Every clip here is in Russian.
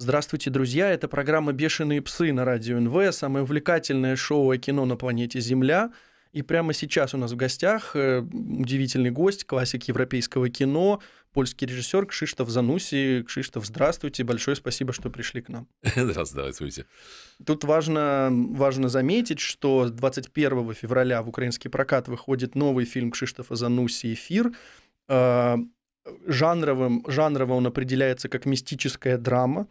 Здравствуйте, друзья! Это программа «Бешеные псы» на Радио НВ, самое увлекательное шоу и кино на планете Земля. И прямо сейчас у нас в гостях э, удивительный гость, классик европейского кино, польский режиссер Кшиштов Зануси. Кшиштов, здравствуйте, большое спасибо, что пришли к нам. Здравствуйте. Тут важно, важно заметить, что 21 февраля в украинский прокат выходит новый фильм Кшиштофа Зануси «Эфир», э, жанровым, жанрово он определяется как мистическая драма.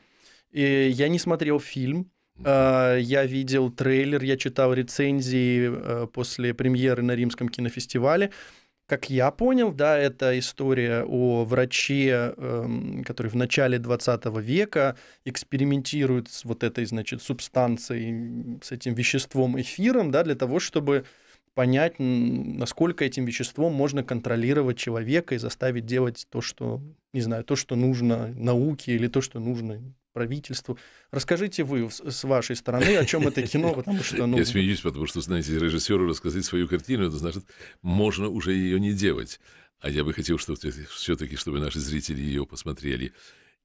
И я не смотрел фильм, а, я видел трейлер, я читал рецензии э, после премьеры на Римском кинофестивале. Как я понял, да, это история о враче, эм, который в начале 20 века экспериментирует с вот этой, значит, субстанцией, с этим веществом эфиром, да, для того, чтобы понять, насколько этим веществом можно контролировать человека и заставить делать то, что, не знаю, то, что нужно науке или то, что нужно правительству. Расскажите вы с вашей стороны, о чем это кино, потому что... Ну... Я смеюсь, потому что, знаете, режиссеру рассказать свою картину, это значит, можно уже ее не делать. А я бы хотел, чтобы все-таки, чтобы наши зрители ее посмотрели.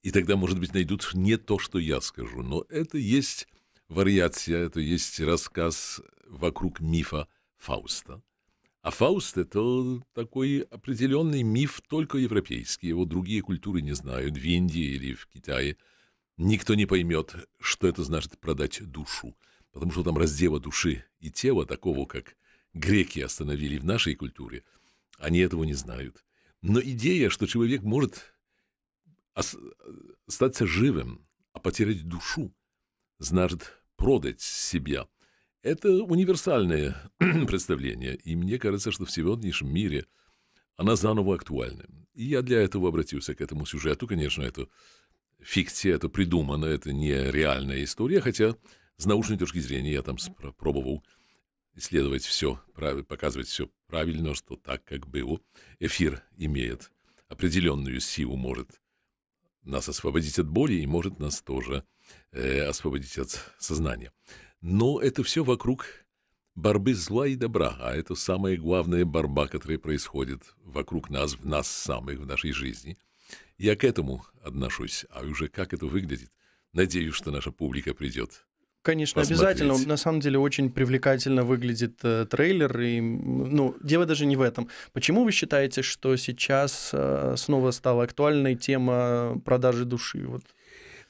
И тогда, может быть, найдут не то, что я скажу, но это есть вариация, это есть рассказ вокруг мифа Фауста. А Фауст — это такой определенный миф, только европейский. Его другие культуры не знают, в Индии или в Китае — Никто не поймет, что это значит продать душу, потому что там раздела души и тела, такого, как греки остановили в нашей культуре, они этого не знают. Но идея, что человек может остаться живым, а потерять душу, значит продать себя. Это универсальное представление, и мне кажется, что в сегодняшнем мире она заново актуальна. И я для этого обратился к этому сюжету, конечно, это фикция, это придумано, это не реальная история, хотя с научной точки зрения я там пробовал исследовать все, показывать все правильно, что так как было. эфир имеет определенную силу, может нас освободить от боли и может нас тоже э, освободить от сознания. Но это все вокруг борьбы зла и добра, а это самая главная борьба, которая происходит вокруг нас, в нас самых, в нашей жизни – я к этому отношусь, а уже как это выглядит. Надеюсь, что наша публика придет. Конечно, посмотреть. обязательно. На самом деле очень привлекательно выглядит э, трейлер. И, ну, дело даже не в этом. Почему вы считаете, что сейчас э, снова стала актуальной тема продажи души? Вот.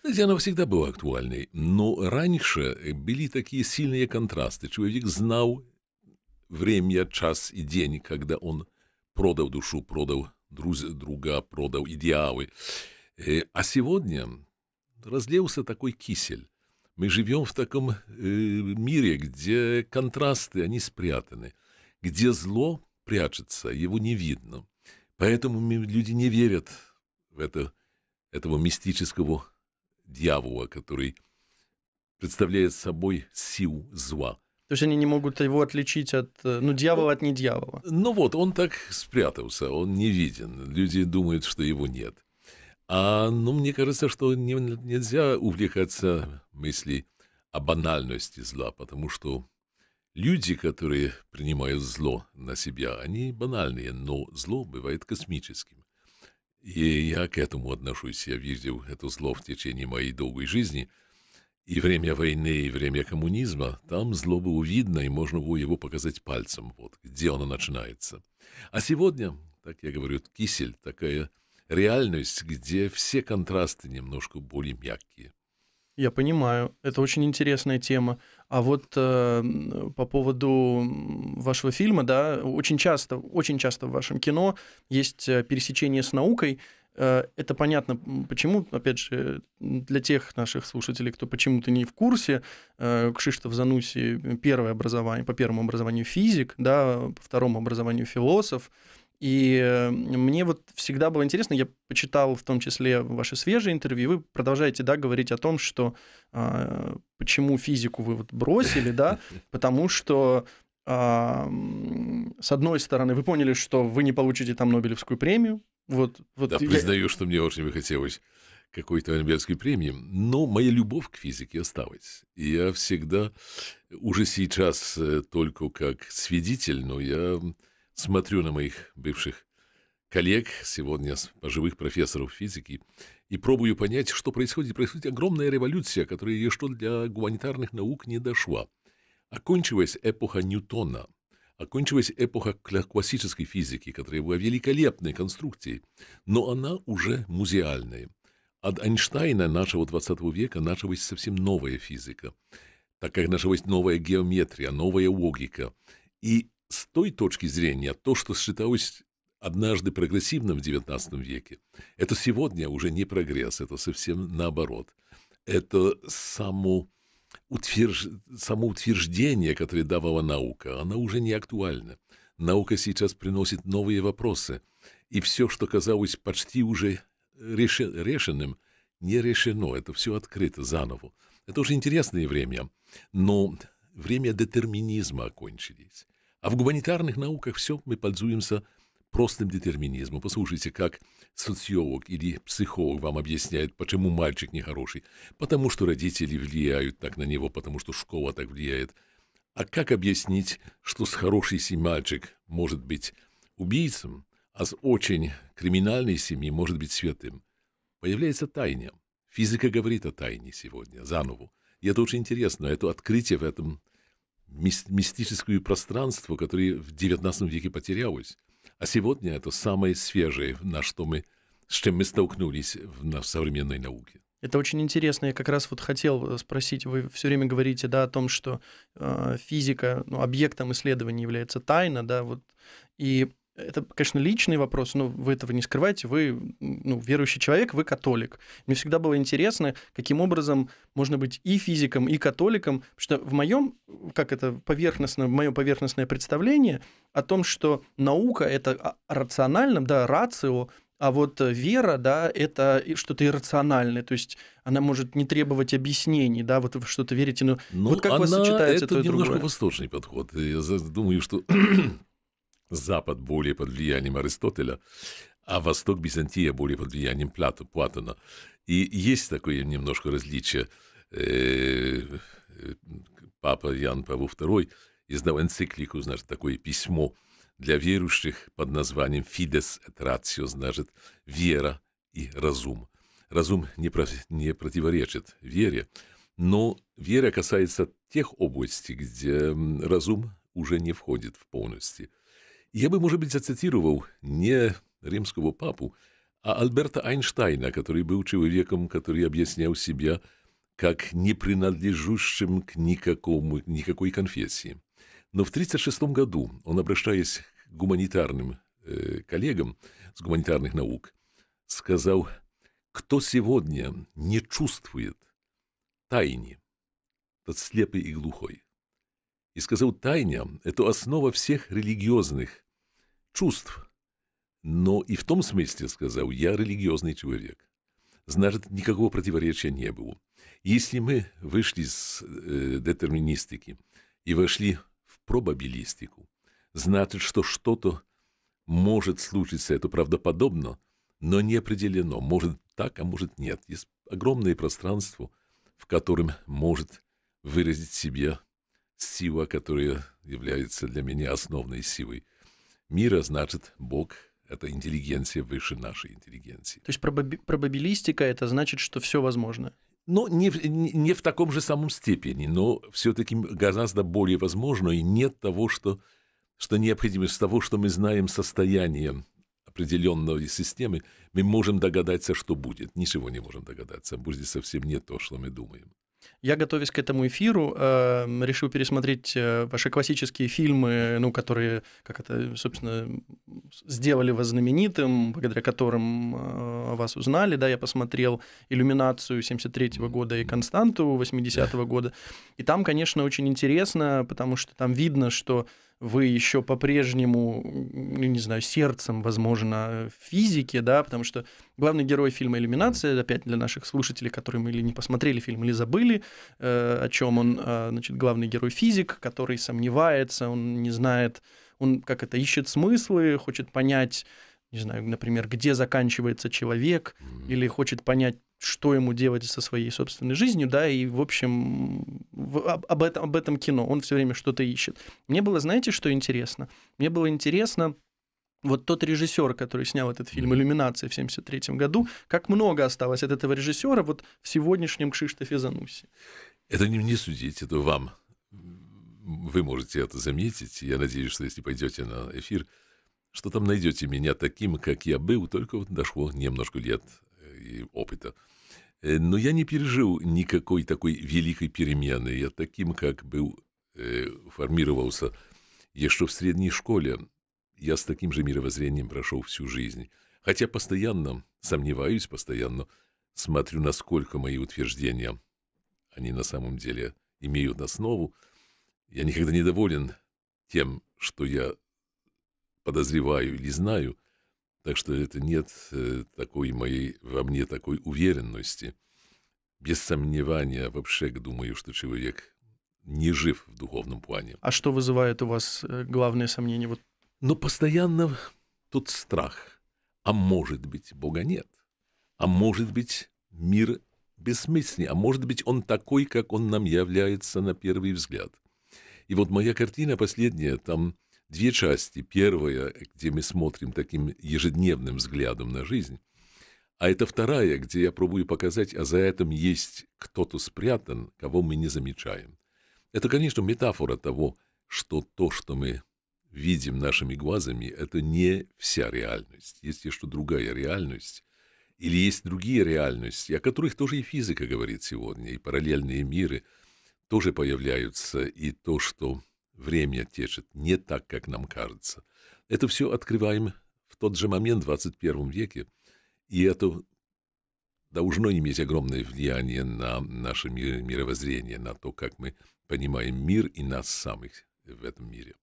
Знаете, она всегда была актуальной, но раньше были такие сильные контрасты. Человек знал время, час и день, когда он продал душу, продал друз, друга прода идеалы. Э, а сегодня разлился такой кисель. Мы живем в таком э, мире, где контрасты, они спрятаны, где зло прячется, его не видно. Поэтому люди не верят в это, этого мистического дьявола, который представляет собой силу зла. То есть они не могут его отличить от, э, ну, дьявола от не дьявола. Ну вот, он так спрятался, он не виден. Люди думают, что его нет. А, ну, мне кажется, что не, нельзя увлекаться мыслью о банальности зла, потому что люди, которые принимают зло на себя, они банальные, но зло бывает космическим. И я к этому отношусь. Я видел это зло в течение моей долгой жизни – и время войны, и время коммунизма, там злоба увидна и можно было его показать пальцем, вот где она начинается. А сегодня, так я говорю, кисель, такая реальность, где все контрасты немножко более мягкие. Я понимаю, это очень интересная тема. А вот э, по поводу вашего фильма, да, очень часто, очень часто в вашем кино есть э, пересечение с наукой, Э, это понятно, почему, опять же, для тех наших слушателей, кто почему-то не в курсе, э, Кшиштоф Зануси первое образование, по первому образованию физик, да, по второму образованию философ, и э, мне вот всегда было интересно, я почитал в том числе ваши свежие интервью, вы продолжаете, да, говорить о том, что а, почему физику вы вот бросили, да, потому что а, с одной стороны вы поняли, что вы не получите там Нобелевскую премию, вот, вот да, я... признаю, что мне очень бы хотелось какой-то Нобелевской премии, но моя любовь к физике осталась. я всегда, уже сейчас э, только как свидетель, но я смотрю на моих бывших коллег, сегодня живых профессоров физики, и пробую понять, что происходит. Происходит огромная революция, которая еще для гуманитарных наук не дошла. Окончилась эпоха Ньютона – Окончилась эпоха классической физики, которая была великолепной конструкцией, но она уже музеальная. От Эйнштейна нашего 20 века началась совсем новая физика, так как началась новая геометрия, новая логика. И с той точки зрения, то, что считалось однажды прогрессивным в XIX веке, это сегодня уже не прогресс, это совсем наоборот. Это само утвержд... утверждение, которое давала наука, оно уже не актуально. Наука сейчас приносит новые вопросы, и все, что казалось почти уже э, реши... решенным, не решено, это все открыто заново. Это уже интересное время, но время детерминизма окончились. А в гуманитарных науках все мы пользуемся простым детерминизмом. Послушайте, как социолог или психолог вам объясняет, почему мальчик нехороший, потому что родители влияют так на него, потому что школа так влияет. А как объяснить, что с хорошей семьи мальчик может быть убийцем, а с очень криминальной семьи может быть святым? Появляется тайня. Физика говорит о тайне сегодня, заново. И это очень интересно, это открытие в этом мистическое пространство, которое в XIX веке потерялось. А сегодня это самое свежее, на что мы, с чем мы столкнулись в, на, в современной науке. Это очень интересно. Я как раз вот хотел э, спросить, вы все время говорите, да, о том, что э, физика, ну, объектом исследования является тайна, да, вот, и это, конечно, личный вопрос, но вы этого не скрываете. Вы ну, верующий человек, вы католик. Мне всегда было интересно, каким образом можно быть и физиком, и католиком, потому что в моем, как это поверхностно, мое поверхностное представление о том, что наука это а, рационально, да, рацио, а вот э, вера, да, это что-то иррациональное, то есть она может не требовать объяснений, да, вот вы что-то верите, но, но ну, вот как у вас сочетается это то и другое? немножко восточный подход. Я думаю, что Запад более под влиянием Аристотеля, а Восток Византия более под влиянием Плата, Платона. И есть такое немножко различие. Э, Папа Ян Павел II издал энциклику, значит, такое письмо для верующих под названием Фидес et ratio», значит, «Вера и разум». Разум не, про, не противоречит вере, но вера касается тех областей, где разум уже не входит в полностью – я бы, может быть, зацитировал не римского папу, а Альберта Эйнштейна, который был человеком, который объяснял себя как не принадлежащим к никакому, никакой конфессии. Но в 1936 году он, обращаясь к гуманитарным э, коллегам с гуманитарных наук, сказал, кто сегодня не чувствует тайни, тот слепый и глухой. И сказал, тайня – это основа всех религиозных чувств. Но и в том смысле, сказал, я религиозный человек. Значит, никакого противоречия не было. Если мы вышли с э, детерминистики и вошли в пробабилистику, значит, что что-то может случиться, это правдоподобно, но не определено. Может так, а может нет. Есть огромное пространство, в котором может выразить себя сила, которая является для меня основной силой мира, значит, Бог — это интеллигенция выше нашей интеллигенции. То есть пробабилистика — это значит, что все возможно? Ну, не, не в таком же самом степени, но все-таки гораздо более возможно, и нет того, что, что необходимо необходимость того, что мы знаем состояние определенной системы, мы можем догадаться, что будет. Ничего не можем догадаться. Будет совсем не то, что мы думаем. Я, готовясь к этому эфиру, э, решил пересмотреть э, ваши классические фильмы, ну, которые, как это, собственно, сделали вас знаменитым, благодаря которым э, вас узнали, да, я посмотрел «Иллюминацию» 73 -го года и «Константу» 80 -го года, и там, конечно, очень интересно, потому что там видно, что вы еще по-прежнему, ну, не знаю, сердцем, возможно, физики, да, потому что главный герой фильма «Иллюминация», опять для наших слушателей, которые мы или не посмотрели фильм, или забыли, э, о чем он, э, значит, главный герой физик, который сомневается, он не знает, он как это, ищет смыслы, хочет понять, не знаю, например, где заканчивается человек, mm-hmm. или хочет понять, что ему делать со своей собственной жизнью, да, и, в общем, в, об, об, этом, об этом кино, он все время что-то ищет. Мне было, знаете, что интересно? Мне было интересно, вот тот режиссер, который снял этот фильм «Иллюминация» в 1973 году, как много осталось от этого режиссера вот в сегодняшнем Кшиштофе Занусе. Это не мне судить, это вам. Вы можете это заметить. Я надеюсь, что если пойдете на эфир, что там найдете меня таким, как я был, только вот дошло немножко лет э, и опыта. Э, но я не пережил никакой такой великой перемены. Я таким, как был, э, формировался еще в средней школе. Я с таким же мировоззрением прошел всю жизнь. Хотя постоянно сомневаюсь, постоянно смотрю, насколько мои утверждения, они на самом деле имеют основу. Я никогда не доволен тем, что я подозреваю или знаю, так что это нет э, такой моей, во мне такой уверенности. Без сомневания вообще думаю, что человек не жив в духовном плане. А что вызывает у вас э, главные сомнения? Вот... Но постоянно тут страх. А может быть, Бога нет. А может быть, мир бессмысленный. А может быть, он такой, как он нам является на первый взгляд. И вот моя картина последняя, там две части. Первая, где мы смотрим таким ежедневным взглядом на жизнь, а это вторая, где я пробую показать, а за этим есть кто-то спрятан, кого мы не замечаем. Это, конечно, метафора того, что то, что мы видим нашими глазами, это не вся реальность. Есть еще другая реальность, или есть другие реальности, о которых тоже и физика говорит сегодня, и параллельные миры тоже появляются, и то, что Время тешит не так, как нам кажется. Это все открываем в тот же момент, в 21 веке, и это должно иметь огромное влияние на наше мировоззрение, на то, как мы понимаем мир и нас самих в этом мире.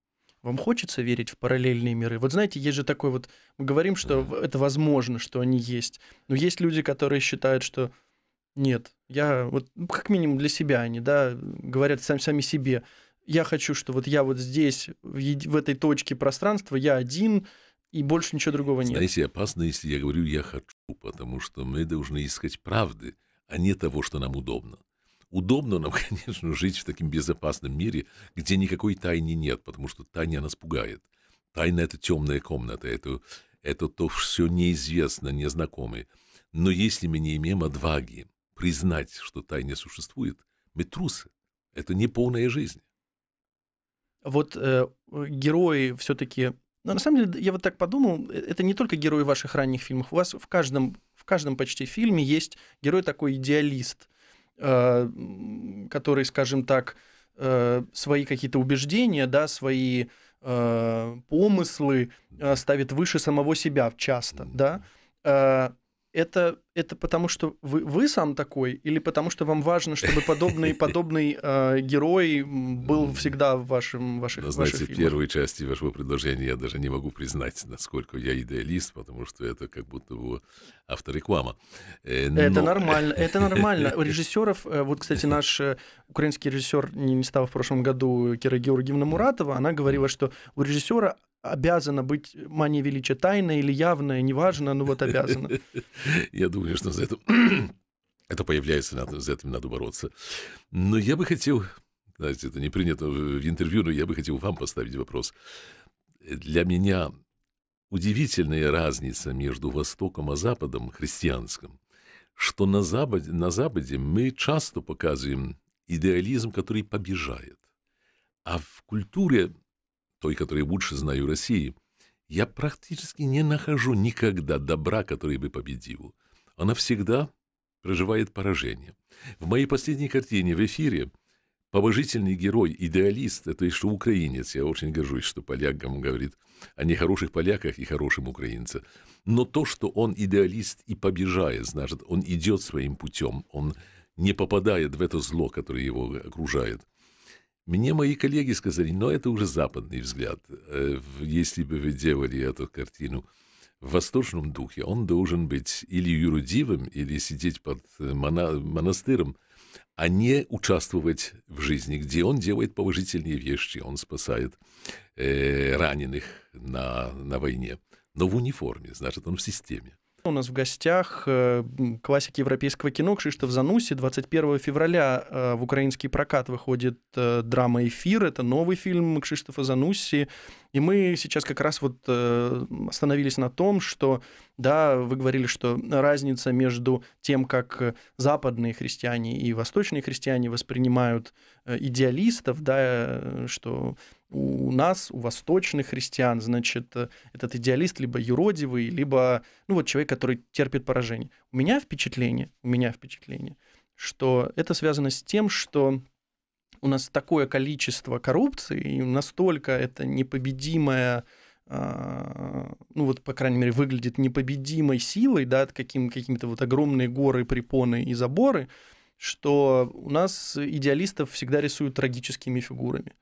Вам хочется верить в параллельные миры? Вот знаете, есть же такой вот... Мы говорим, что да. это возможно, что они есть. Но есть люди, которые считают, что нет, я вот ну, как минимум для себя они, да, говорят сами, сами себе я хочу, что вот я вот здесь, в, в этой точке пространства, я один, и больше ничего другого нет. Знаете, опасно, если я говорю «я хочу», потому что мы должны искать правды, а не того, что нам удобно. Удобно нам, конечно, жить в таком безопасном мире, где никакой тайны нет, потому что тайна нас пугает. Тайна – это темная комната, это, это то все неизвестно, незнакомое. Но если мы не имеем отваги признать, что тайна существует, мы трусы. Это не полная жизнь вот э, э герои все-таки но ну, на самом деле, я вот так подумал, э, это не только герои ваших ранних фильмов. У вас в каждом, в каждом почти фильме есть герой такой идеалист, э, который, скажем так, свои какие-то убеждения, да, свои помыслы ставит выше самого себя часто, да это, это потому, что вы, вы сам такой, или потому, что вам важно, чтобы подобный, подобный э, герой был всегда в вашем, ваших, Но, знаете, в первой части вашего предложения я даже не могу признать, насколько я идеалист, потому что это как будто бы автореклама. Э, но... Это нормально, это нормально. У режиссеров, э, вот, кстати, наш э, украинский режиссер, не, не стал в прошлом году, Кира Георгиевна Муратова, она говорила, что у режиссера обязана быть мания величия тайная или явная, неважно, ну вот обязана. Я думаю, что за это, это появляется, надо, за этим надо бороться. Но я бы хотел, знаете, это не принято в интервью, но я бы хотел вам поставить вопрос. Для меня удивительная разница между Востоком и Западом христианским, что на Западе, на Западе мы часто показываем идеализм, который побежает. А в культуре той, которую лучше знаю России, я практически не нахожу никогда добра, который бы победил. Она всегда проживает поражение. В моей последней картине в эфире положительный герой, идеалист, это еще украинец. Я очень горжусь, что полякам говорит о нехороших поляках и хорошем украинце. Но то, что он идеалист и побежает, значит, он идет своим путем, он не попадает в это зло, которое его окружает. Мне мои коллеги сказали, но это уже западный взгляд. Э, если бы вы делали эту картину в восточном духе, он должен быть или юродивым, или сидеть под э, моно монастырем, а не участвовать в жизни, где он делает положительные вещи, он спасает э, раненых на, на войне. Но в униформе, значит, он в системе. У нас в гостях э, классик европейского кино Кшиштоф Зануси. 21 февраля э, в украинский прокат выходит э, драма «Эфир». Это новый фильм Кшиштофа Зануси. И мы сейчас как раз вот остановились на том, что, да, вы говорили, что разница между тем, как западные христиане и восточные христиане воспринимают идеалистов, да, что у нас, у восточных христиан, значит, э, этот идеалист либо юродивый, либо, ну вот человек, который терпит поражение. У меня впечатление, у меня впечатление, что это связано с тем, что у нас такое количество коррупции, и настолько это непобедимая ну вот, по крайней мере, выглядит непобедимой силой, да, каким, какими-то вот огромные горы, препоны и заборы, что у нас идеалистов всегда рисуют трагическими фигурами.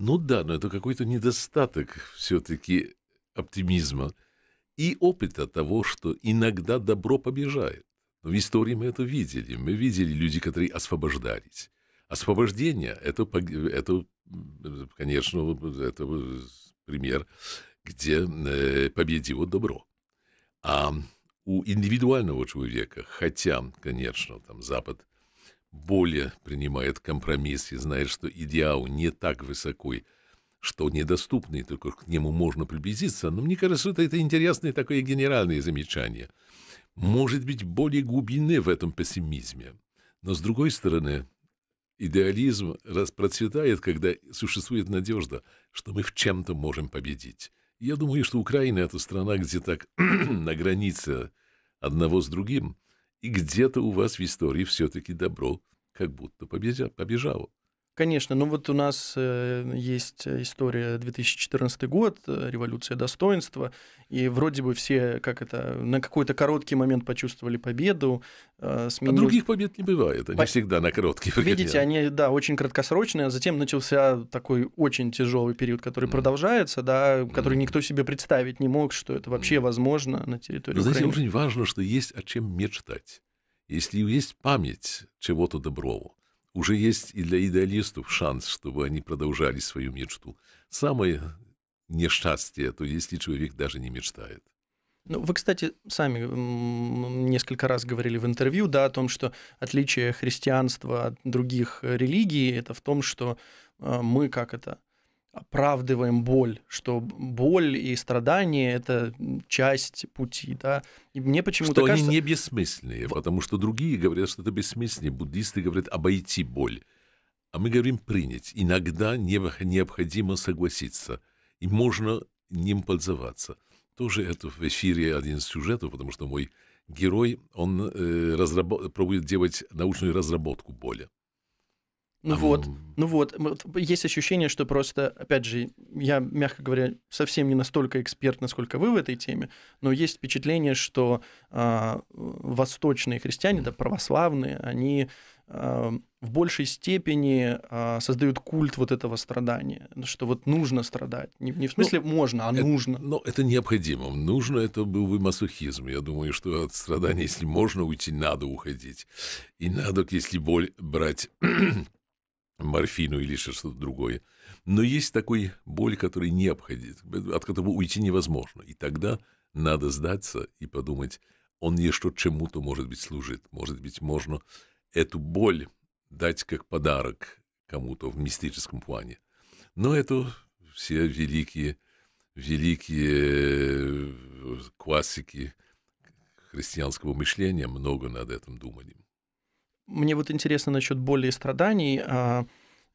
Ну да, но это какой-то недостаток все-таки оптимизма и опыта того, что иногда добро побежает. Но в истории мы это видели. Мы видели люди, которые освобождались. Освобождение это, – это, конечно, это пример, где э, победило добро. А у индивидуального человека, хотя, конечно, там Запад более принимает компромисс и знает, что идеал не так высокой, что недоступный, только к нему можно приблизиться. Но мне кажется, что это интересное такое генеральное замечание. Может быть, более глубины в этом пессимизме. Но, с другой стороны, идеализм распроцветает, когда существует надежда, что мы в чем-то можем победить. Я думаю, что Украина – это страна, где так на границе одного с другим – и где-то у вас в истории все-таки добро как будто побежало. Конечно, ну вот у нас э, есть история 2014 год, э, революция достоинства, и вроде бы все как это на какой-то короткий момент почувствовали победу. Сменил... Э, а других побед не бывает, они По... всегда на короткий. Видите, они да очень краткосрочные, а затем начался такой очень тяжелый период, который mm. продолжается, да, который mm. никто себе представить не мог, что это вообще mm. возможно на территории. Но, Украины. знаете, очень важно, что есть о чем мечтать. Если есть память чего-то доброго, уже есть и для идеалистов шанс, чтобы они продолжали свою мечту. Самое несчастье, то если человек даже не мечтает. Ну, вы, кстати, сами несколько раз говорили в интервью да, о том, что отличие христианства от других религий это в том, что э, мы как это оправдываем боль, что боль и страдания это часть пути, да. И мне почему-то что кажется... они не бессмысленные, в... потому что другие говорят, что это бессмысленно. Буддисты говорят обойти боль, а мы говорим принять. Иногда необходимо согласиться, и можно ним пользоваться. Тоже это в эфире один из сюжетов, потому что мой герой, он э, разработ... пробует делать научную разработку боли. Ну а вот, ну вот, есть ощущение, что просто, опять же, я, мягко говоря, совсем не настолько эксперт, насколько вы в этой теме, но есть впечатление, что э, восточные христиане, да, православные, они э, в большей степени э, создают культ вот этого страдания, ну что вот нужно страдать, не, не в ну, смысле ну, можно, а это, нужно. Но это необходимо, нужно это был бы мазохизм, я думаю, что от страдания, если можно уйти, надо уходить, и надо, если боль брать морфину или что-то другое. Но есть такой боль, который необходим, от которого уйти невозможно. И тогда надо сдаться и подумать, он еще чему-то, может быть, служит. Может быть, можно эту боль дать как подарок кому-то в мистическом плане. Но это все великие, великие э, классики христианского мышления много над этим думали. Мне вот интересно насчет боли и страданий. А,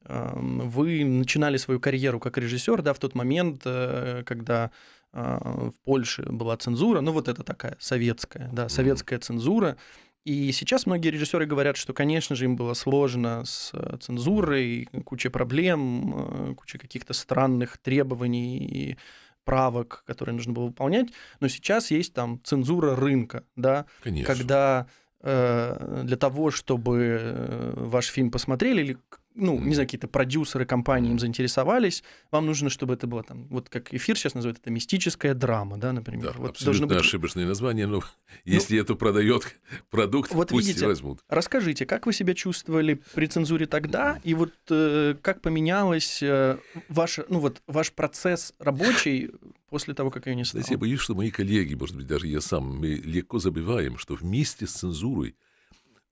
вы начинали свою карьеру как режиссер, да, в тот момент, э, когда а, в Польше была цензура, ну вот это такая советская, да, советская mm-hmm. цензура. И сейчас многие режиссеры говорят, что, конечно же, им было сложно с э, цензурой, куча проблем, э, куча каких-то странных требований и правок, которые нужно было выполнять. Но сейчас есть там цензура рынка, да, конечно. когда Э, для того, чтобы э, ваш фильм посмотрели, или ну, не знаю, какие-то продюсеры компании им заинтересовались, вам нужно, чтобы это было там, вот как эфир сейчас называют, это мистическая драма, да, например. Да, вот абсолютно быть... ошибочное название, но ну, если это продает продукт, вот пусть видите, возьмут. Расскажите, как вы себя чувствовали при цензуре тогда, и вот э, как поменялось э, ваш, ну вот, ваш процесс рабочий после того, как ее не стало? я боюсь, что мои коллеги, может быть, даже я сам, мы легко забываем, что вместе с цензурой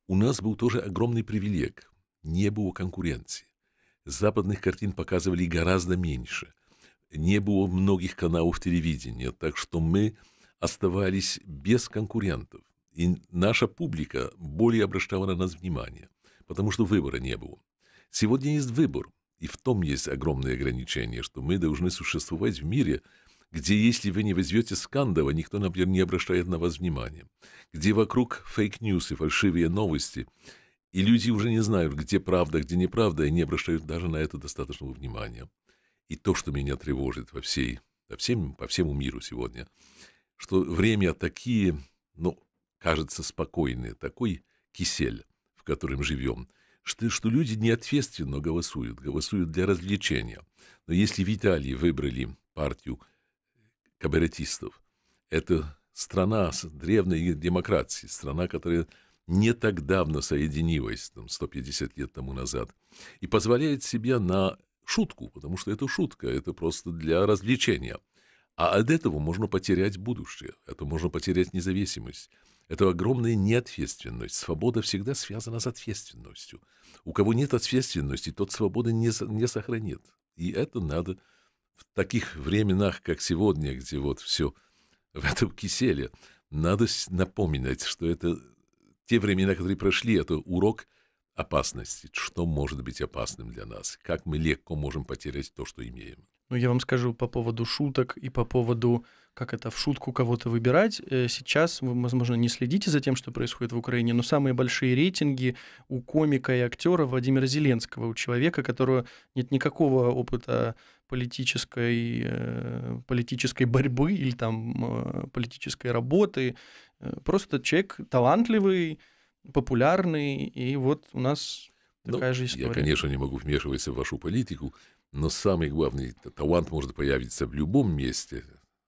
у нас был тоже огромный привилег – не было конкуренции. Западных картин показывали гораздо меньше. Не было многих каналов телевидения, так что мы оставались без конкурентов. И наша публика более обращала на нас внимание, потому что выбора не было. Сегодня есть выбор, и в том есть огромное ограничение, что мы должны существовать в мире, где если вы не возьмете скандала, никто, например, не обращает на вас внимания, где вокруг фейк-ньюс и фальшивые новости – и люди уже не знают, где правда, где неправда, и не обращают даже на это достаточного внимания. И то, что меня тревожит во всей, во всем, по всему миру сегодня, что время такие, ну, кажется, спокойные, такой кисель, в котором живем, что, что люди неответственно голосуют, голосуют для развлечения. Но если в Италии выбрали партию кабаретистов, это страна с древней демократией, страна, которая не так давно соединилась, там, 150 лет тому назад, и позволяет себе на шутку, потому что это шутка, это просто для развлечения. А от этого можно потерять будущее, это можно потерять независимость. Это огромная неответственность. Свобода всегда связана с ответственностью. У кого нет ответственности, тот свободы не, не сохранит. И это надо в таких временах, как сегодня, где вот все в этом киселе, надо напоминать, что это те времена, которые прошли, это урок опасности. Что может быть опасным для нас? Как мы легко можем потерять то, что имеем? Ну, я вам скажу по поводу шуток и по поводу, как это, в шутку кого-то выбирать. Э, сейчас вы, возможно, не следите за тем, что происходит в Украине, но самые большие рейтинги у комика и актера Владимира Зеленского, у человека, которого нет никакого опыта политической, э, политической борьбы или там э, политической работы. Просто человек талантливый, популярный, и вот у нас ну, такая же история. Я, конечно, не могу вмешиваться в вашу политику, но самый главный талант может появиться в любом месте.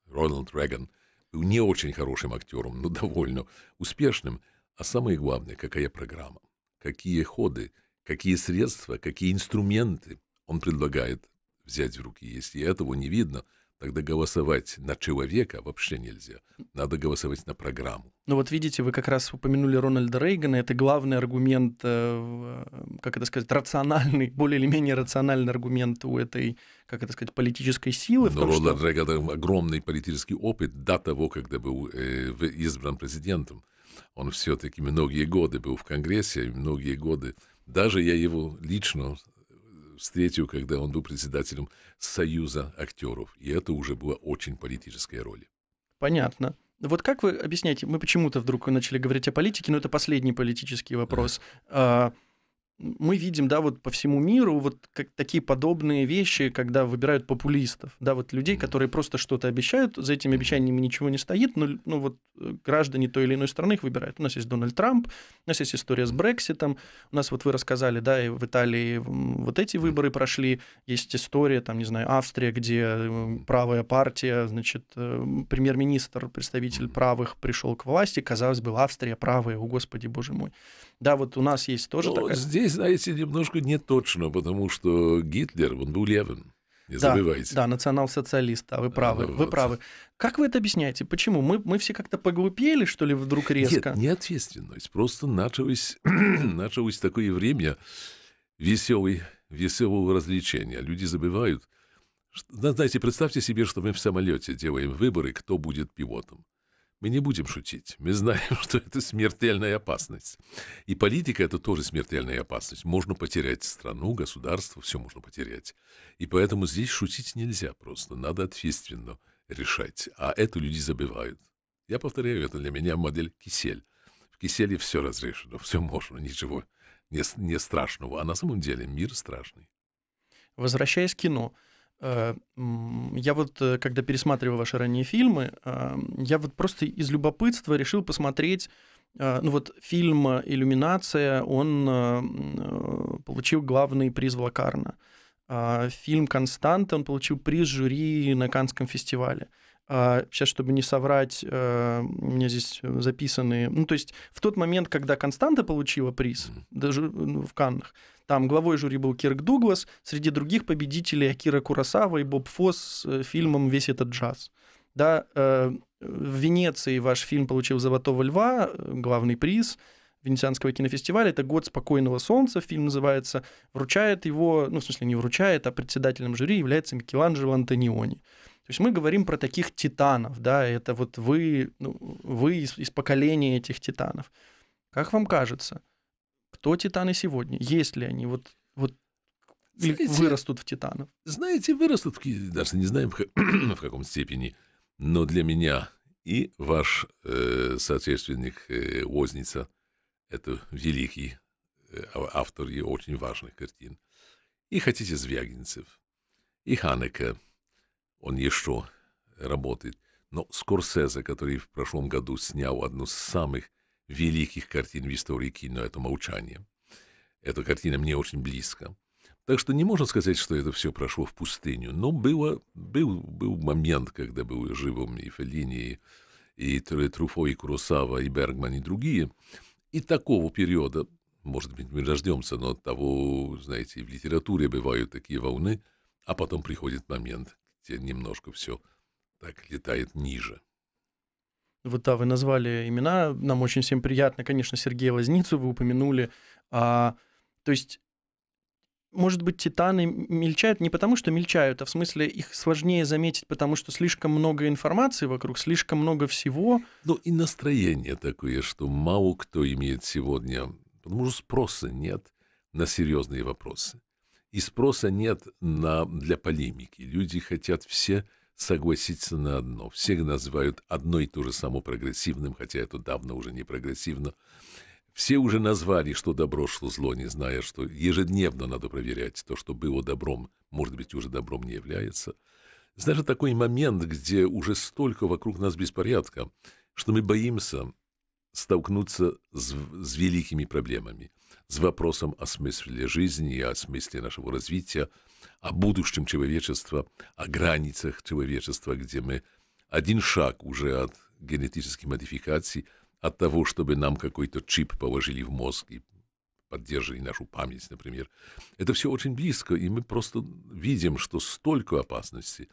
Рональд Реган был не очень хорошим актером, но довольно успешным. А самое главное, какая программа, какие ходы, какие средства, какие инструменты он предлагает взять в руки. Если этого не видно – Тогда голосовать на человека вообще нельзя. Надо голосовать на программу. Ну вот видите, вы как раз упомянули Рональда Рейгана. Это главный аргумент, э, э, как это сказать, рациональный, более или менее рациональный аргумент у этой, как это сказать, политической силы. Но Рональд что... Рейган огромный политический опыт до того, когда был э, избран президентом. Он все-таки многие годы был в Конгрессе, многие годы. Даже я его лично встретил, когда он был председателем Союза актеров, и это уже была очень политическая роль. Понятно. Вот как вы объясняете, мы почему-то вдруг начали говорить о политике, но это последний политический вопрос. Да. мы видим, да, вот по всему миру вот как, такие подобные вещи, когда выбирают популистов, да, вот людей, которые просто что-то обещают, за этими обещаниями ничего не стоит, но, ну, вот э, граждане той или иной страны их выбирают. У нас есть Дональд Трамп, у нас есть история с Брекситом, у нас вот вы рассказали, да, и в Италии вот эти выборы прошли, есть история, там, не знаю, Австрия, где правая партия, значит, э, премьер-министр, представитель правых пришел к власти, казалось бы, Австрия правая, о, господи, боже мой. Да, вот у нас есть тоже Но такая. Здесь, знаете, немножко не точно, потому что Гитлер, он был левым. Не да, забывайте. Да, национал-социалист, А вы правы, а, вы вот. правы. Как вы это объясняете? Почему? Мы, мы все как-то поглупели, что ли, вдруг резко? Нет, не ответственность. Просто началось, началось такое время веселой, веселого развлечения. Люди забывают. Знаете, представьте себе, что мы в самолете делаем выборы, кто будет пилотом. Мы не будем шутить. Мы знаем, что это смертельная опасность. И политика – это тоже смертельная опасность. Можно потерять страну, государство, все можно потерять. И поэтому здесь шутить нельзя просто. Надо ответственно решать. А это люди забывают. Я повторяю, это для меня модель кисель. В киселе все разрешено, все можно, ничего не, не страшного. А на самом деле мир страшный. Возвращаясь к кино, Э, я вот, э, когда пересматривал ваши ранние фильмы, э, я вот просто из любопытства решил посмотреть, ну вот фильм «Иллюминация», он получил главный приз в Лакарно. А фильм «Константа», он получил приз жюри на Канском фестивале. Сейчас, а чтобы не соврать, э, у меня здесь э, записаны... Ну, то есть в тот момент, когда Константа получила приз, даже ну, в Каннах, там главой жюри был Кирк Дуглас, среди других победителей Акира Курасава и Боб Фосс с э, фильмом «Весь этот джаз». Да, в Венеции ваш фильм получил «Золотого льва», главный приз Венецианского кинофестиваля. Это «Год спокойного солнца», фильм называется. Вручает его, ну, в смысле, не вручает, а председателем жюри является Микеланджело Антониони. То есть мы говорим про таких титанов, да, это вот вы, ну, вы из, из поколения этих титанов. Как вам кажется, кто титаны сегодня? Есть ли они? Вот, вот знаете, вырастут в титанов? Знаете, вырастут, даже не знаем в каком степени, но для меня и ваш э, соотечественник э, Возница, это великий э, а, автор и очень важных картин, и хотите Звягинцев, и Ханека – он еще работает. Но Скорсезе, который в прошлом году снял одну из самых великих картин в истории кино, это «Молчание». Эта картина мне очень близка, Так что не можно сказать, что это все прошло в пустыню, но было, был, был момент, когда был живым и Феллини, и, и Труфо, и Куросава, и Бергман, и другие. И такого периода, может быть, мы дождемся, но того, знаете, в литературе бывают такие волны, а потом приходит момент, Теперь немножко все так летает ниже. Вот да, вы назвали имена. Нам очень всем приятно, конечно, Сергея Возницу вы упомянули. А, то есть, может быть, титаны мельчают не потому, что мельчают, а в смысле их сложнее заметить, потому что слишком много информации вокруг, слишком много всего. Ну и настроение такое, что мало кто имеет сегодня, потому что спроса нет на серьезные вопросы. И спроса нет на, для полемики. Люди хотят все согласиться на одно. Все называют одно и то же само прогрессивным, хотя это давно уже не прогрессивно. Все уже назвали, что добро, что зло, не зная, что ежедневно надо проверять то, что было добром, может быть, уже добром не является. Знаешь, такой момент, где уже столько вокруг нас беспорядка, что мы боимся столкнуться с, с великими проблемами с вопросом о смысле жизни, о смысле нашего развития, о будущем человечества, о границах человечества, где мы один шаг уже от генетических модификаций, от того, чтобы нам какой-то чип положили в мозг и поддерживали нашу память, например. Это все очень близко, и мы просто видим, что столько опасностей,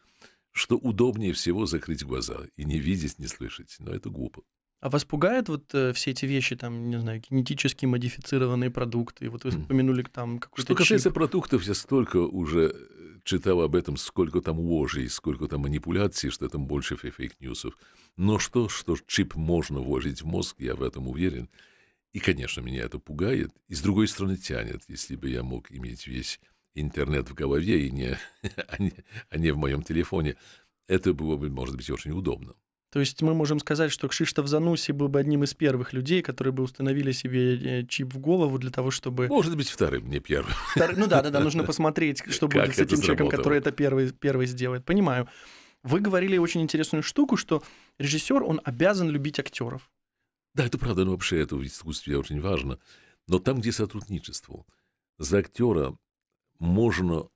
что удобнее всего закрыть глаза и не видеть, не слышать. Но это глупо. А вас пугают вот э, все эти вещи, там, не знаю, генетически модифицированные продукты? Вот вы хм. вспомянули там какой-то Что касается чип. продуктов, я столько уже э, читал об этом, сколько там ложей, сколько там манипуляций, что там больше фейк-ньюсов. Но что, что чип можно вложить в мозг, я в этом уверен. И, конечно, меня это пугает. И, с другой стороны, тянет, если бы я мог иметь весь интернет в голове, и не, а, не, а не в моем телефоне. Это было бы, может быть, очень удобно. То есть мы можем сказать, что Кшиштов Зануси был бы одним из первых людей, которые бы установили себе э, чип в голову для того, чтобы... Может быть, вторым, не первым. Вторым, ну да, да, да, нужно посмотреть, что как будет с этим человеком, который это первый, первый сделает. Понимаю. Вы говорили очень интересную штуку, что режиссер, он обязан любить актеров. Да, это правда, но вообще это в искусстве очень важно. Но там, где сотрудничество, за актера можно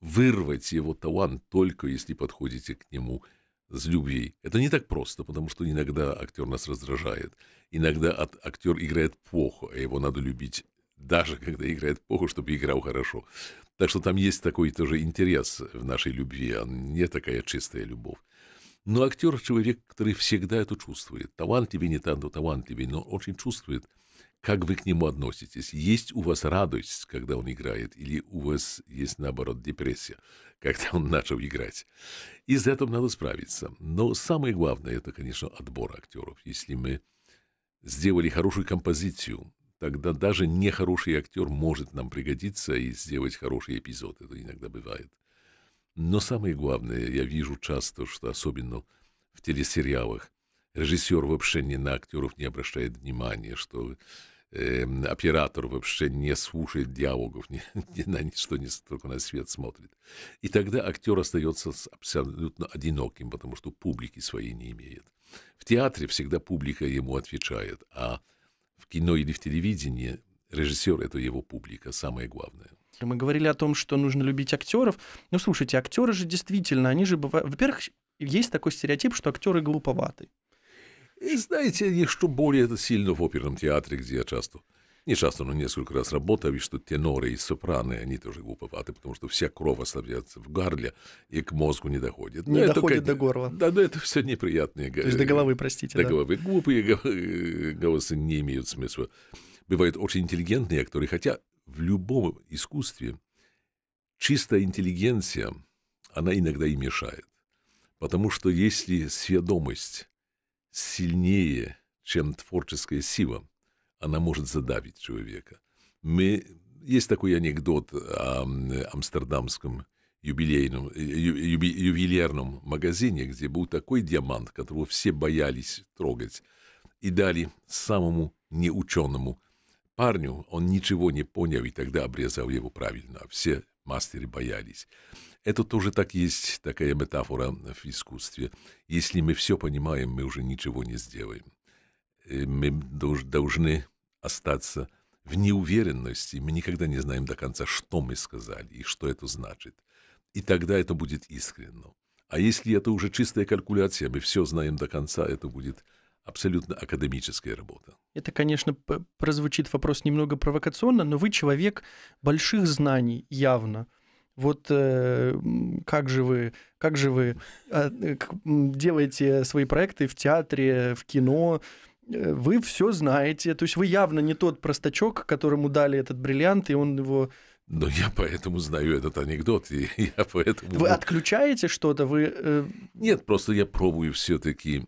вырвать его талант только если подходите к нему – с любви. Это не так просто, потому что иногда актер нас раздражает. Иногда от, актер играет плохо, а его надо любить даже когда играет плохо, чтобы играл хорошо. Так что там есть такой тоже интерес в нашей любви, а не такая чистая любовь. Но актер – человек, который всегда это чувствует. Талантливый, не танто талантливый, но очень чувствует – как вы к нему относитесь? Есть у вас радость, когда он играет, или у вас есть, наоборот, депрессия, когда он начал играть? И с этим надо справиться. Но самое главное, это, конечно, отбор актеров. Если мы сделали хорошую композицию, тогда даже нехороший актер может нам пригодиться и сделать хороший эпизод. Это иногда бывает. Но самое главное, я вижу часто, что особенно в телесериалах, режиссер вообще ни на актеров не обращает внимания, что э, оператор вообще не слушает диалогов, ни, ни на ничто, не только на свет смотрит. И тогда актер остается абсолютно одиноким, потому что публики своей не имеет. В театре всегда публика ему отвечает, а в кино или в телевидении режиссер — это его публика, самое главное. Мы говорили о том, что нужно любить актеров. Ну, слушайте, актеры же действительно, они же бывают... Во-первых, есть такой стереотип, что актеры глуповаты. И знаете, ніщо более сильно в оперном театре, где я часто не часто, но несколько раз работал, и что теноры и сопраны, они тоже глуповаты, потому что вся кровь оставляется в горле и к мозгу не доходит. Не но ну, доходит это, до горла. Да, но это все неприятные. То есть до головы, простите. До да. головы. Глупые э, голосы не имеют смысла. Бывают очень интеллигентные актеры, хотя в любом искусстве чистая интеллигенция, она иногда и мешает. Потому что если сведомость сильнее, чем творческая сила. Она может задавить человека. Мы... Есть такой анекдот о амстердамском юбилейном, э, юби, ювелирном магазине, где был такой диамант, которого все боялись трогать, и дали самому неученому парню, он ничего не понял и тогда обрезал его правильно, а все мастеры боялись. Это тоже так есть такая метафора в искусстве. Если мы все понимаем, мы уже ничего не сделаем. Э, мы должны остаться в неуверенности. Мы никогда не знаем до конца, что мы сказали и что это значит. И тогда это будет искренно. А если это уже чистая калькуляция, мы все знаем до конца, это будет абсолютно академическая работа. Это, конечно, прозвучит вопрос немного провокационно, но вы человек больших знаний явно – вот э, как же вы, как же вы э, делаете свои проекты в театре, в кино, э, вы все знаете, то есть вы явно не тот простачок, которому дали этот бриллиант, и он его но я поэтому знаю этот анекдот, и я поэтому... Вы отключаете что-то? Вы... Э, Нет, просто я пробую все таки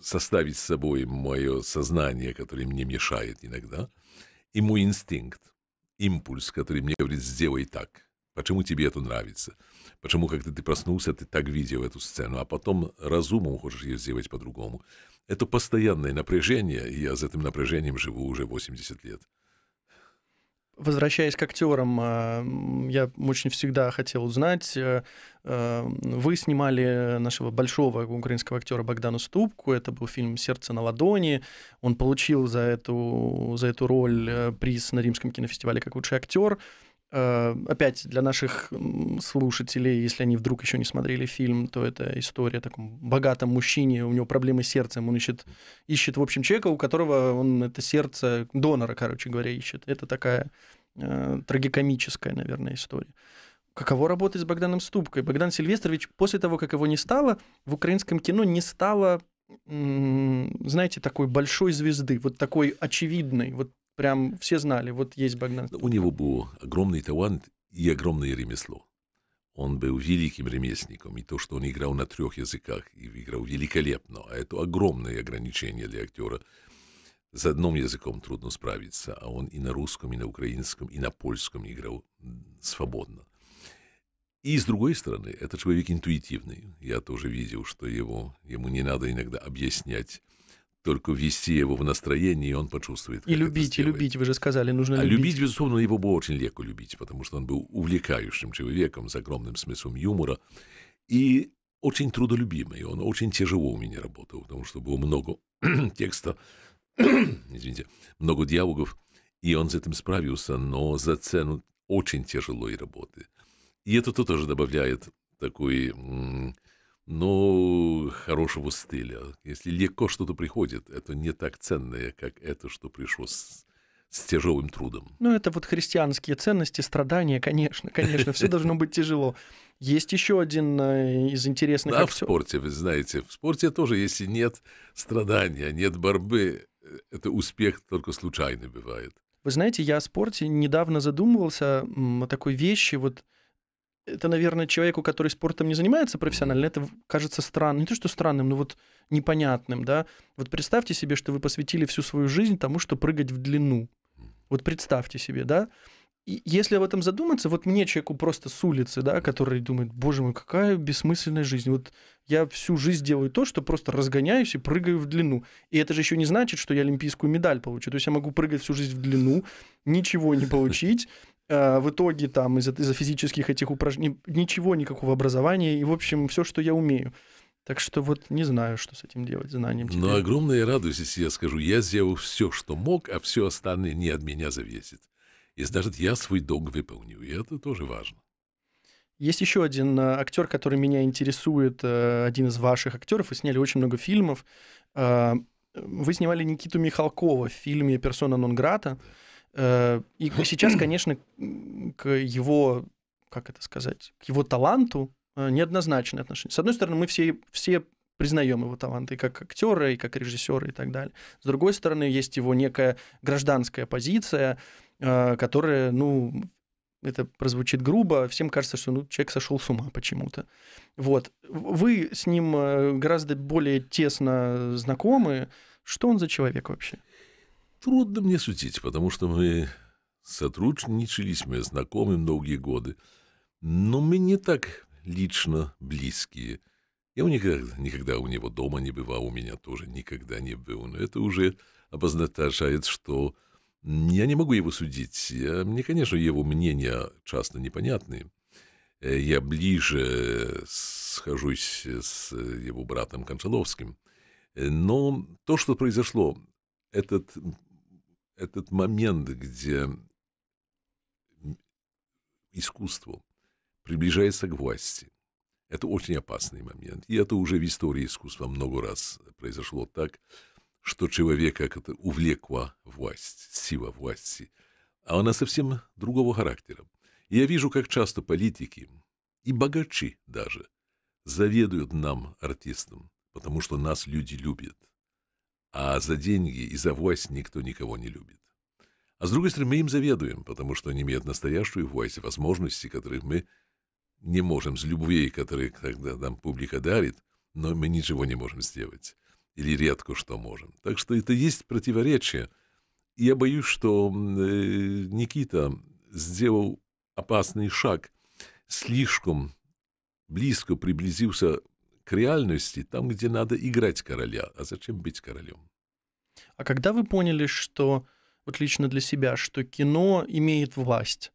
составить с собой мое сознание, которое мне мешает иногда, и мой инстинкт импульс, который мне говорит, сделай так. Почему тебе это нравится? Почему, когда ты, ты проснулся, ты так видел эту сцену, а потом разумом хочешь ее сделать по-другому? Это постоянное напряжение, и я с этим напряжением живу уже 80 лет. Возвращаясь к актерам, э, я очень всегда хотел узнать, э, э, вы снимали нашего большого украинского актера Богдана Ступку, это был фильм «Сердце на ладони», он получил за эту, за эту роль приз на Римском кинофестивале как лучший актер. Э, опять для наших слушателей, если они вдруг еще не смотрели фильм, то это история о таком богатом мужчине, у него проблемы с сердцем, он ищет, ищет, в общем, человека, у которого он это сердце, донора, короче говоря, ищет. Это такая э, трагикомическая, наверное, история. Каково работать с Богданом Ступкой? Богдан Сильвестрович, после того, как его не стало, в украинском кино не стало знаете, такой большой звезды, вот такой очевидной, вот Прям все знали, вот есть Богдан. Ну, у него был огромный талант и огромное ремесло. Он был великим ремесленником, и то, что он играл на трех языках, и играл великолепно, а это огромное ограничение для актера. С одним языком трудно справиться, а он и на русском, и на украинском, и на польском играл свободно. И с другой стороны, это человек интуитивный. Я тоже видел, что его, ему не надо иногда объяснять только ввести его в настроение, и он почувствует. И любить, и любить, вы же сказали, нужно а любить. а любить. безусловно, его было очень легко любить, потому что он был увлекающим человеком с огромным смыслом юмора. И очень трудолюбимый, он очень тяжело у меня работал, потому что было много текста, извините, много диалогов, и он с этим справился, но за цену очень тяжелой работы. И это тоже добавляет такой но ну, хорошего стиля. Если легко что-то приходит, это не так ценное, как это, что пришло с, с тяжелым трудом. Ну, это вот христианские ценности, страдания, конечно, конечно, все должно быть тяжело. Есть еще один э, из интересных... Да, в спорте, вы знаете, в спорте тоже, если нет страдания, нет борьбы, э, это успех только случайный бывает. Вы знаете, я о спорте недавно задумывался о такой вещи, вот это, наверное, человеку, который спортом не занимается профессионально, это кажется странным. Не то, что странным, но вот непонятным, да. Вот представьте себе, что вы посвятили всю свою жизнь тому, что прыгать в длину. Вот представьте себе, да. И если об этом задуматься, вот мне, человеку просто с улицы, да, который думает, боже мой, какая бессмысленная жизнь. Вот я всю жизнь делаю то, что просто разгоняюсь и прыгаю в длину. И это же еще не значит, что я олимпийскую медаль получу. То есть я могу прыгать всю жизнь в длину, ничего не получить, Э, в итоге там из-за из физических этих упражнений ничего, никакого образования, и, в общем, все, что я умею. Так что вот не знаю, что с этим делать, знанием теперь. Но ну, огромная радость, если я скажу, я сделал все, что мог, а все остальное не от меня зависит. И значит, я свой долг выполнил, и это тоже важно. Есть еще один э, актер, который меня интересует, э, один из ваших актеров, вы сняли очень много фильмов. Вы снимали Никиту Михалкова в фильме «Персона нон грата». Да. Э, и сейчас, конечно, к его, как это сказать, к его таланту э, неоднозначное отношение. С одной стороны, мы все, все признаем его таланты и как актера, и как режиссера и так далее. С другой стороны, есть его некая гражданская позиция, э, которая, ну, это прозвучит грубо, всем кажется, что ну, человек сошел с ума почему-то. Вот. Вы с ним гораздо более тесно знакомы. Что он за человек вообще? Трудно мне судить, потому что мы сотрудничались, мы знакомы многие годы. Но мы не так лично близкие. Я у них никогда у него дома не бывал, у меня тоже никогда не был. Но это уже обозначает, что я не могу его судить. Я, а мне, конечно, его мнения часто непонятны. Э, я ближе схожусь с его братом Кончаловским. Э, но то, что произошло, этот этот момент, где искусство приближается к власти, это очень опасный момент. И это уже в истории искусства много раз произошло так, что человека как то увлекла власть, сила власти. А она совсем другого характера. И я вижу, как часто политики и богачи даже заведуют нам, артистам, потому что нас люди любят. А за деньги и за власть никто никого не любит. А с другой стороны, мы им заведуем, потому что они имеют настоящую власть и возможности, которых мы не можем, с любви, которые когда нам публика дарит, но мы ничего не можем сделать. Или редко что можем. Так что это есть противоречие. я боюсь, что э, Никита сделал опасный шаг, слишком близко приблизился к реальности, там, где надо играть короля, а зачем быть королем. А когда вы поняли, что, вот лично для себя, что кино имеет власть?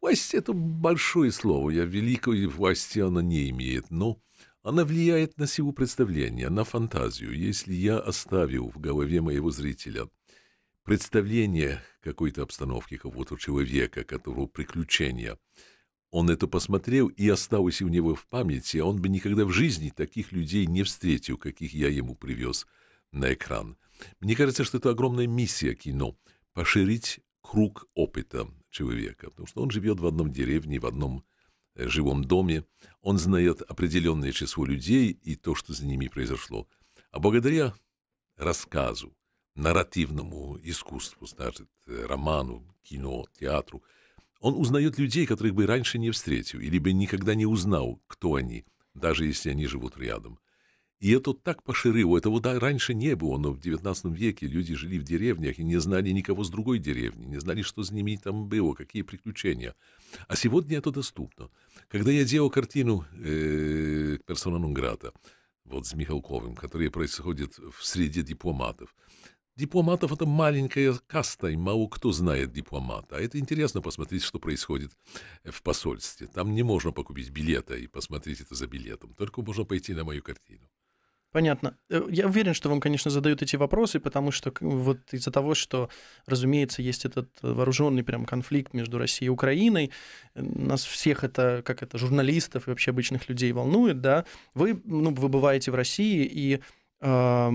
Власть – это большое слово. Я великой власти она не имеет, но она влияет на силу представления, на фантазию. Если я оставил в голове моего зрителя представление какой-то обстановки какого-то человека, которого приключения – он это посмотрел, и осталось у него в памяти, а он бы никогда в жизни таких людей не встретил, каких я ему привез на экран. Мне кажется, что это огромная миссия кино – поширить круг опыта человека, потому что он живет в одном деревне, в одном э, живом доме, он знает определенное число людей и то, что за ними произошло. А благодаря рассказу, нарративному искусству, значит, э, роману, кино, театру – он узнает людей, которых бы раньше не встретил, или бы никогда не узнал, кто они, даже если они живут рядом. И это так поширило, этого да, раньше не было, но в XIX веке люди жили в деревнях и не знали никого с другой деревни, не знали, что с ними там было, какие приключения. А сегодня это доступно. Когда я делал картину э, «Персона Нунграта», вот с Михалковым, которая происходит в среде дипломатов, Дипломатов это маленькая каста, и мало кто знает дипломата. А это интересно посмотреть, что происходит в посольстве. Там не можно покупить билета и посмотреть это за билетом. Только можно пойти на мою картину. Понятно. Э, я уверен, что вам, конечно, задают эти вопросы, потому что вот из-за того, что, разумеется, есть этот вооруженный прям конфликт между Россией и Украиной, э, нас всех это, как это, журналистов и вообще обычных людей волнует, да. Вы, ну, вы бываете в России, и а,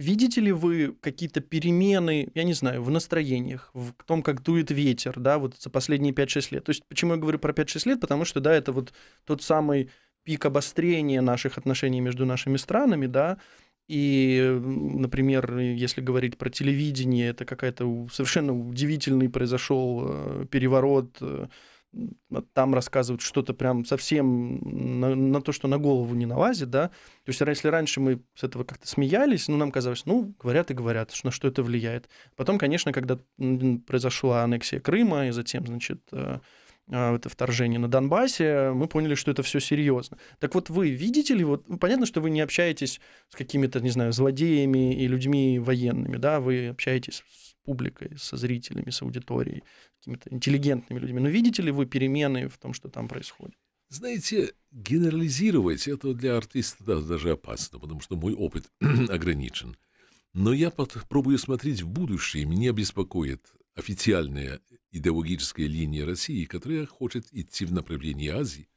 Видите ли вы какие-то перемены, я не знаю, в настроениях, в том, как дует ветер, да, вот за последние 5-6 лет? То есть, почему я говорю про 5-6 лет? Потому что, да, это вот тот самый пик обострения наших отношений между нашими странами, да, и, например, если говорить про телевидение, это какая-то совершенно удивительный произошел э, переворот э, там рассказывают что-то прям совсем на, на то, что на голову не налазит, да. То есть если раньше мы с этого как-то смеялись, ну, нам казалось, ну, говорят и говорят, на что это влияет. Потом, конечно, когда произошла аннексия Крыма, и затем, значит, э, э, это вторжение на Донбассе, мы поняли, что это все серьезно. Так вот, вы видите ли, вот ну, понятно, что вы не общаетесь с какими-то, не знаю, злодеями и людьми военными, да, вы общаетесь с публикой, со зрителями, с аудиторией, какими-то интеллигентными людьми. Но видите ли вы перемены в том, что там происходит? Знаете, генерализировать это для артиста да, даже опасно, потому что мой опыт ограничен. Но я пробую смотреть в будущее, меня беспокоит официальная идеологическая линия России, которая хочет идти в направлении Азии,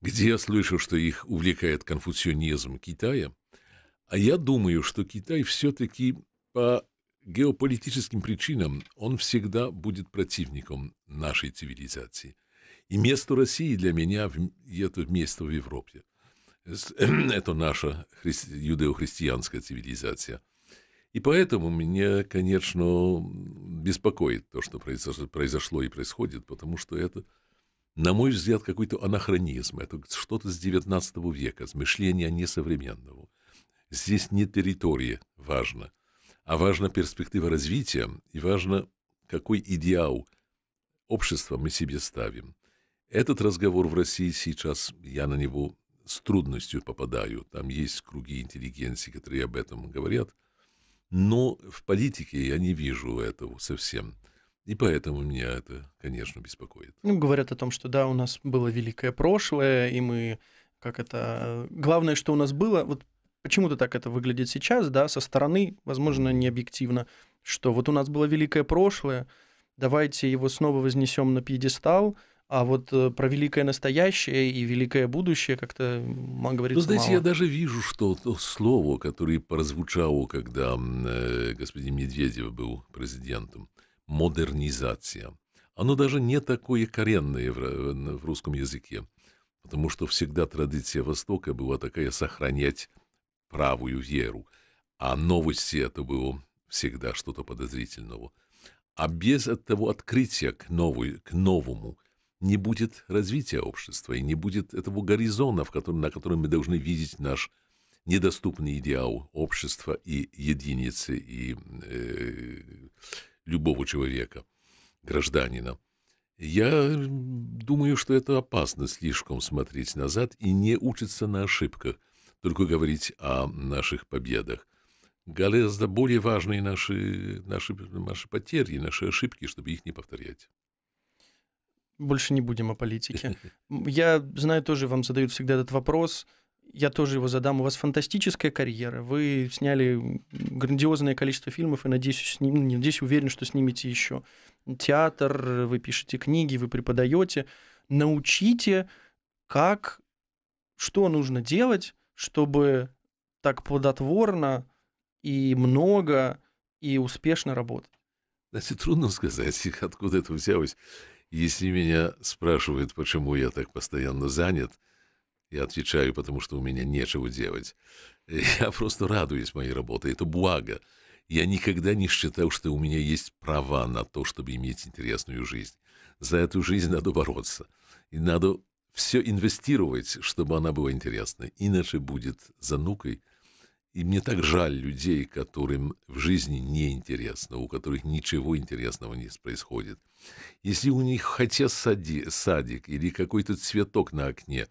где я слышу, что их увлекает конфуционизм Китая. А я думаю, что Китай все-таки по геополитическим причинам он всегда будет противником нашей цивилизации. И место России для меня – это место в Европе. Это наша христи... юдео-христианская цивилизация. И поэтому меня, конечно, беспокоит то, что произошло и происходит, потому что это, на мой взгляд, какой-то анахронизм. Это что-то с XIX века, с мышления несовременного. Здесь не территория важна – а важна перспектива развития и важно, какой идеал общества мы себе ставим. Этот разговор в России сейчас, я на него с трудностью попадаю. Там есть круги интеллигенции, которые об этом говорят. Но в политике я не вижу этого совсем. И поэтому меня это, конечно, беспокоит. Ну, говорят о том, что да, у нас было великое прошлое, и мы как это... Главное, что у нас было, вот почему-то так это выглядит сейчас, да, со стороны, возможно, не объективно, что вот у нас было великое прошлое, давайте его снова вознесем на пьедестал, а вот э, про великое настоящее и великое будущее как-то говорится Ну, знаете, мало. я даже вижу, что то слово, которое прозвучало, когда э, господин Медведев был президентом, модернизация, оно даже не такое коренное в, э, в русском языке, потому что всегда традиция Востока была такая сохранять правую веру. А новости это было всегда что-то подозрительного. А без этого открытия к, новой, к новому не будет развития общества и не будет этого горизонта, в котором, на котором мы должны видеть наш недоступный идеал общества и единицы, и э, любого человека, гражданина. Я думаю, что это опасно слишком смотреть назад и не учиться на ошибках только говорить о наших победах. Гораздо более важны наши, наши, наши потери, наши ошибки, чтобы их не повторять. Больше не будем о политике. Я знаю, тоже вам задают всегда этот вопрос. Я тоже его задам. У вас фантастическая карьера. Вы сняли грандиозное количество фильмов и, надеюсь, сним... надеюсь уверен, что снимете еще. Театр, вы пишете книги, вы преподаете. Научите, как, что нужно делать, чтобы так плодотворно и много и успешно работать? Знаете, трудно сказать, откуда это взялось. Если меня спрашивают, почему я так постоянно занят, я отвечаю, потому что у меня нечего делать. Я просто радуюсь моей работе, это благо. Я никогда не считал, что у меня есть права на то, чтобы иметь интересную жизнь. За эту жизнь надо бороться. И надо все инвестировать, чтобы она была интересна. Иначе будет занукой. И мне так жаль людей, которым в жизни неинтересно, у которых ничего интересного не происходит. Если у них хотя сади, садик или какой-то цветок на окне,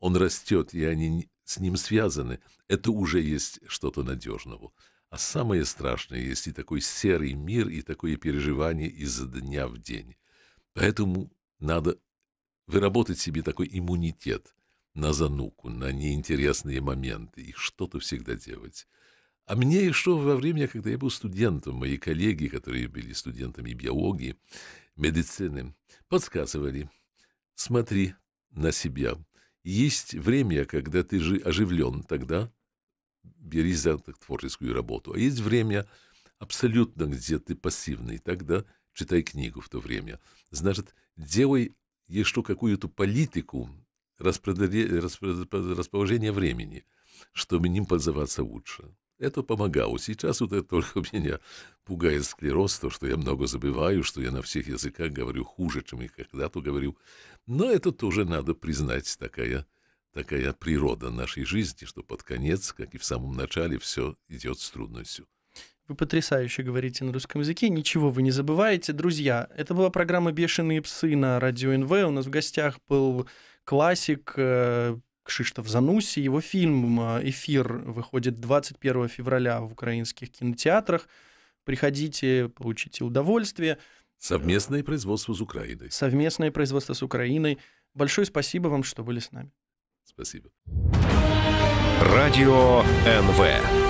он растет, и они с ним связаны, это уже есть что-то надежного. А самое страшное, если такой серый мир и такое переживание из дня в день. Поэтому надо выработать себе такой иммунитет на зануку, на неинтересные моменты и что-то всегда делать. А мне еще во время, когда я был студентом, мои коллеги, которые были студентами биологии, медицины, подсказывали, смотри на себя. Есть время, когда ты же оживлен, тогда берись за творческую работу. А есть время абсолютно, где ты пассивный, тогда читай книгу в то время. Значит, делай еще какую-то политику расположения времени, чтобы ним пользоваться лучше. Это помогало. Сейчас вот это только меня пугает склероз, то, что я много забываю, что я на всех языках говорю хуже, чем я когда-то говорил. Но это тоже надо признать, такая, такая природа нашей жизни, что под конец, как и в самом начале, все идет с трудностью. Вы потрясающе говорите на русском языке, ничего вы не забываете. Друзья, это была программа «Бешеные псы» на Радио НВ. У нас в гостях был классик э, Кшиштов Зануси. Его фильм э, «Эфир» выходит 21 февраля в украинских кинотеатрах. Приходите, получите удовольствие. Совместное производство с Украиной. Совместное производство с Украиной. Большое спасибо вам, что были с нами. Спасибо. Радио НВ.